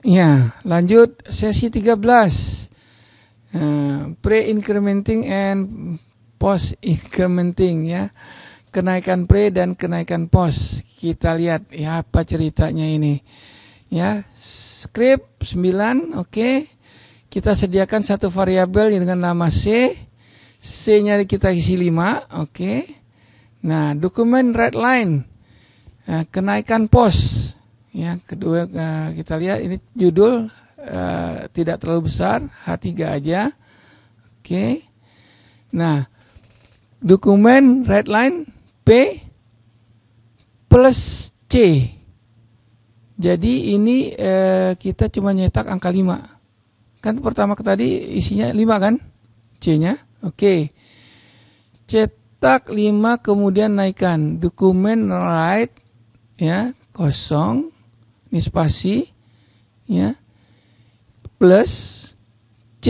Ya, lanjut sesi 13. Uh, eh, pre-incrementing and post-incrementing ya. Kenaikan pre dan kenaikan post. Kita lihat ya apa ceritanya ini. Ya, script 9, oke. Okay. Kita sediakan satu variabel dengan nama C. C-nya kita isi 5, oke. Okay. Nah, dokumen red line. Uh, kenaikan post Ya, kedua eh, kita lihat ini judul uh, tidak terlalu besar, H3 aja. Oke. Nah, dokumen redline P plus C. Jadi ini eh, kita cuma nyetak angka 5. Kan pertama ke tadi isinya 5 kan? C-nya. Oke. Cetak lima kemudian naikkan dokumen right ya kosong ini spasi ya plus C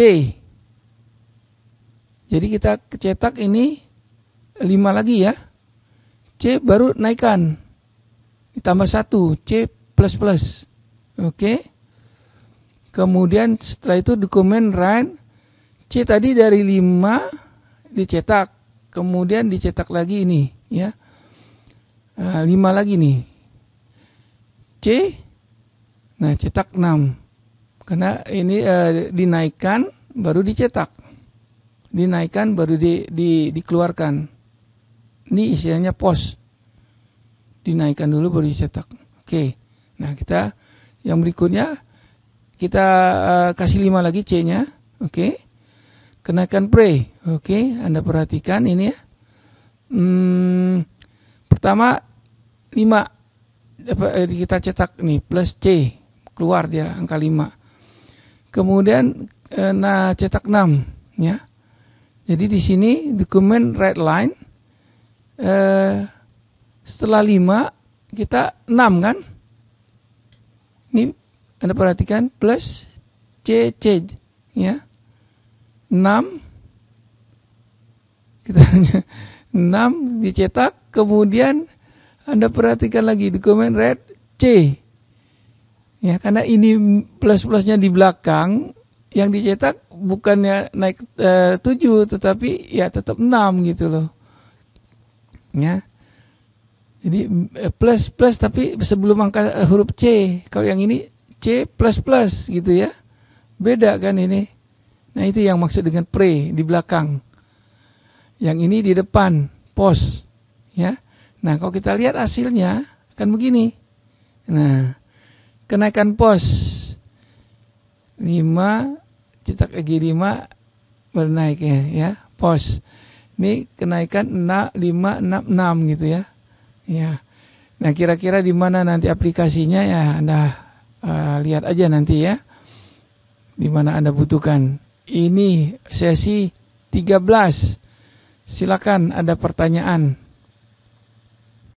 jadi kita cetak ini 5 lagi ya C baru naikkan ditambah 1 C plus plus oke okay. kemudian setelah itu dokumen run C tadi dari 5 dicetak kemudian dicetak lagi ini ya 5 ah, lagi nih C Nah, cetak 6. Karena ini e, dinaikkan baru dicetak. Dinaikkan baru di, di, dikeluarkan. Ini isinya pos. Dinaikkan dulu baru dicetak. Oke. Nah, kita yang berikutnya kita e, kasih 5 lagi C-nya. Oke. Kenaikan pre. Oke, Anda perhatikan ini ya. Hmm, pertama 5 eh, kita cetak nih plus C keluar dia angka 5. Kemudian eh, nah cetak 6 ya. Jadi di sini dokumen red line eh, setelah 5 kita 6 kan? Ini Anda perhatikan plus C C ya. 6 kita 6 dicetak kemudian Anda perhatikan lagi dokumen red C Ya, karena ini plus-plusnya di belakang yang dicetak bukannya naik eh, tujuh tetapi ya tetap enam gitu loh. Ya. Jadi eh, plus plus tapi sebelum angka eh, huruf C. Kalau yang ini C plus plus gitu ya. Beda kan ini. Nah, itu yang maksud dengan pre di belakang. Yang ini di depan, pos. Ya. Nah, kalau kita lihat hasilnya akan begini. Nah, kenaikan pos 5 cetak lagi 5 bernaik ya, ya pos ini kenaikan 5, 6, 6 gitu ya ya nah kira-kira di mana nanti aplikasinya ya anda uh, lihat aja nanti ya di mana anda butuhkan ini sesi 13 silakan ada pertanyaan